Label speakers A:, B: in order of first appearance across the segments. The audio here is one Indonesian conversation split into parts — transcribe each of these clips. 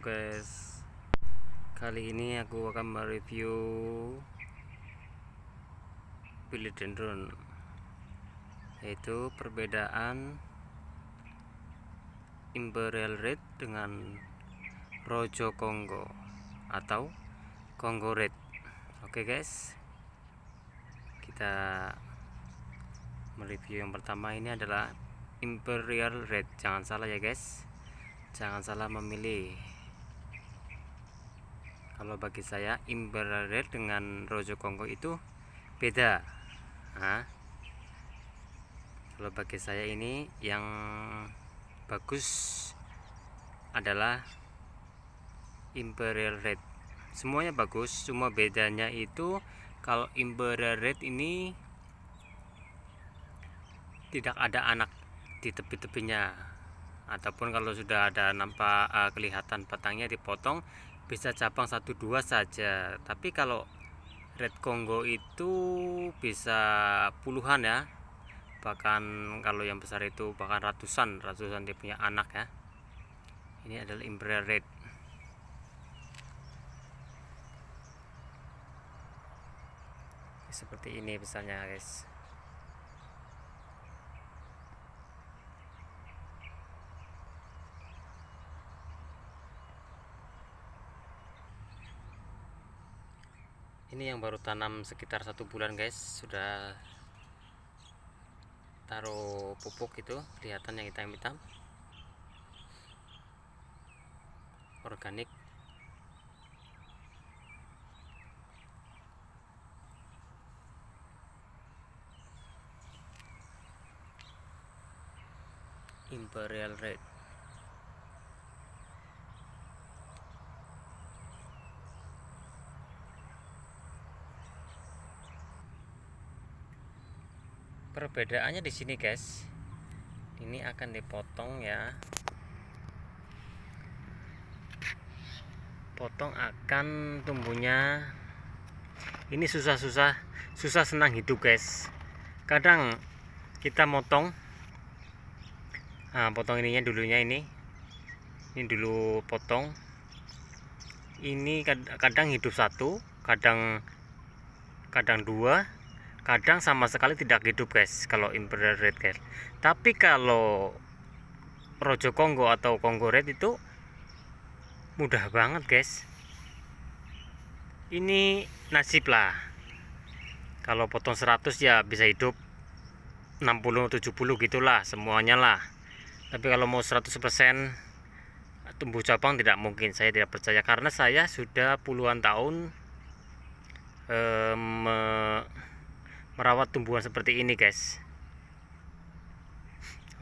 A: guys Kali ini aku akan mereview Philodendron Yaitu perbedaan Imperial Red dengan Rojo Kongo Atau Kongo Red Oke guys Kita Mereview yang pertama ini adalah Imperial Red Jangan salah ya guys Jangan salah memilih kalau bagi saya Imperial Red dengan Rojo Kongo itu beda nah, kalau bagi saya ini yang bagus adalah Imperial Red semuanya bagus cuma bedanya itu kalau Imperial Red ini tidak ada anak di tepi-tepinya ataupun kalau sudah ada nampak uh, kelihatan batangnya dipotong bisa cabang satu dua saja. Tapi kalau red Kongo itu bisa puluhan ya. Bahkan kalau yang besar itu bahkan ratusan, ratusan dia punya anak ya. Ini adalah imperial red. Seperti ini besarnya, guys. ini yang baru tanam sekitar satu bulan guys sudah taruh pupuk itu kelihatan yang hitam-hitam organik Imperial Red perbedaannya di sini guys ini akan dipotong ya potong akan tumbuhnya ini susah-susah susah senang hidup guys kadang kita motong nah, potong ininya dulunya ini ini dulu potong ini kadang hidup satu kadang kadang dua kadang sama sekali tidak hidup guys kalau imperial red guys tapi kalau rojo kongo atau kongo red itu mudah banget guys ini nasib lah kalau potong 100 ya bisa hidup 60 70 gitulah semuanya lah tapi kalau mau 100% tumbuh cabang tidak mungkin saya tidak percaya karena saya sudah puluhan tahun eh, merawat tumbuhan seperti ini guys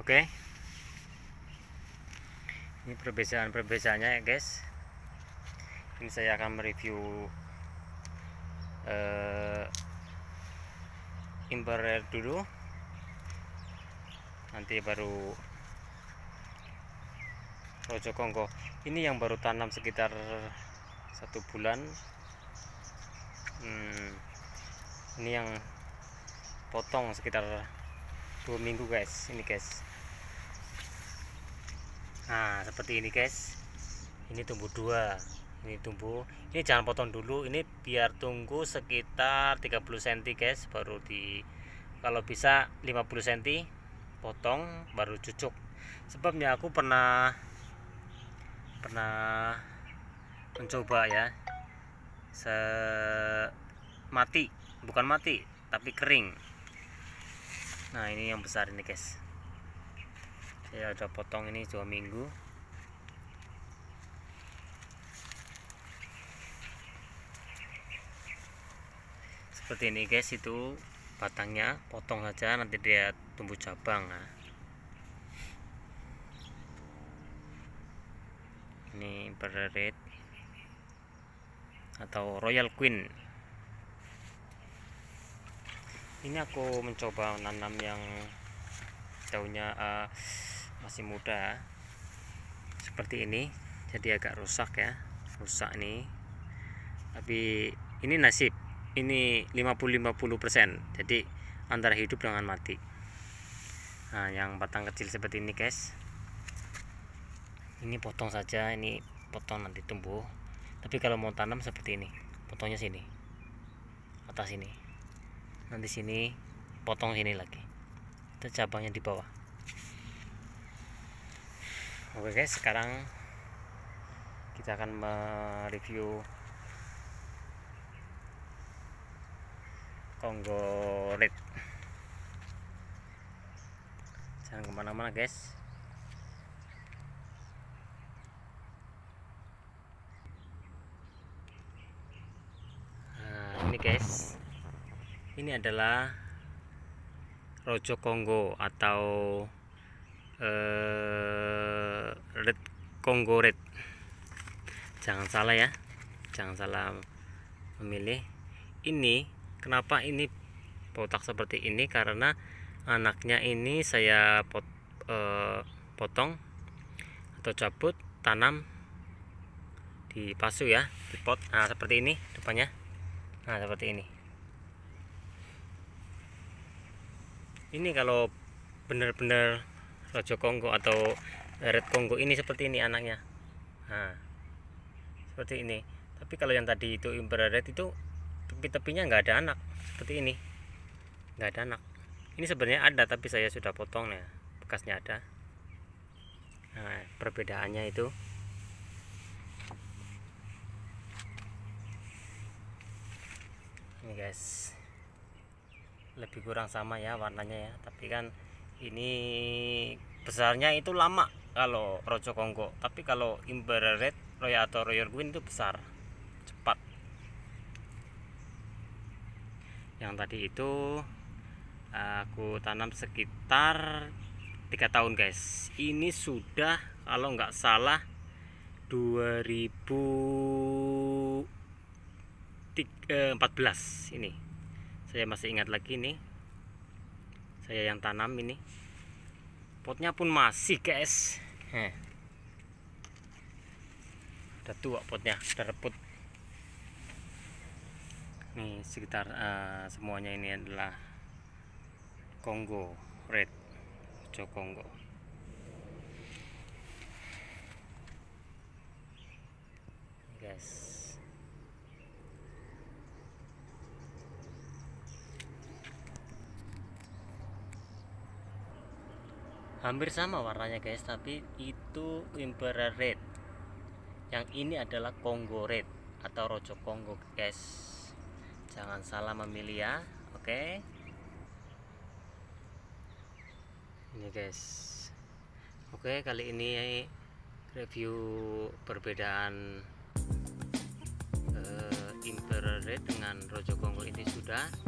A: oke ini perbedaan-perbedaannya ya guys ini saya akan mereview eh, uh, imperial dulu nanti baru rojo kongko ini yang baru tanam sekitar satu bulan hmm, ini yang potong sekitar dua minggu guys ini guys nah seperti ini guys ini tumbuh dua ini tumbuh ini jangan potong dulu ini biar tunggu sekitar 30 cm guys baru di kalau bisa 50 cm potong baru cucuk sebabnya aku pernah pernah mencoba ya se mati bukan mati tapi kering nah ini yang besar ini guys saya udah potong ini dua minggu seperti ini guys itu batangnya potong saja nanti dia tumbuh cabang nah. ini red atau royal queen ini aku mencoba menanam yang daunnya uh, eh, masih muda seperti ini jadi agak rusak ya rusak nih tapi ini nasib ini 50-50% jadi antara hidup dengan mati nah yang batang kecil seperti ini guys ini potong saja ini potong nanti tumbuh tapi kalau mau tanam seperti ini potongnya sini atas ini nanti sini potong ini lagi itu cabangnya di bawah oke guys sekarang kita akan mereview Kongo Red jangan kemana-mana guys nah ini guys ini adalah rojo Kongo atau eh, red Kongo red jangan salah ya jangan salah memilih ini kenapa ini potak seperti ini karena anaknya ini saya pot, eh, potong atau cabut tanam di pasu ya di pot nah seperti ini depannya nah seperti ini ini kalau benar-benar rojo kongko atau red kongko ini seperti ini anaknya nah, seperti ini tapi kalau yang tadi itu red itu tepi-tepinya nggak ada anak seperti ini nggak ada anak ini sebenarnya ada tapi saya sudah potong ya bekasnya ada nah, perbedaannya itu ini guys lebih kurang sama ya warnanya ya tapi kan ini besarnya itu lama kalau rojo kongko tapi kalau imber red royal atau royal queen itu besar cepat yang tadi itu aku tanam sekitar tiga tahun guys ini sudah kalau nggak salah 2014 eh, ini saya masih ingat lagi nih saya yang tanam ini potnya pun masih guys Heh. udah tua potnya udah reput nih sekitar uh, semuanya ini adalah Kongo red Jokongo Kongo guys hampir sama warnanya guys tapi itu Impera Red yang ini adalah Kongo Red atau Rojo Kongo guys jangan salah memilih ya oke okay? ini guys oke okay, kali ini review perbedaan uh, eh, Impera Red dengan Rojo Kongo ini sudah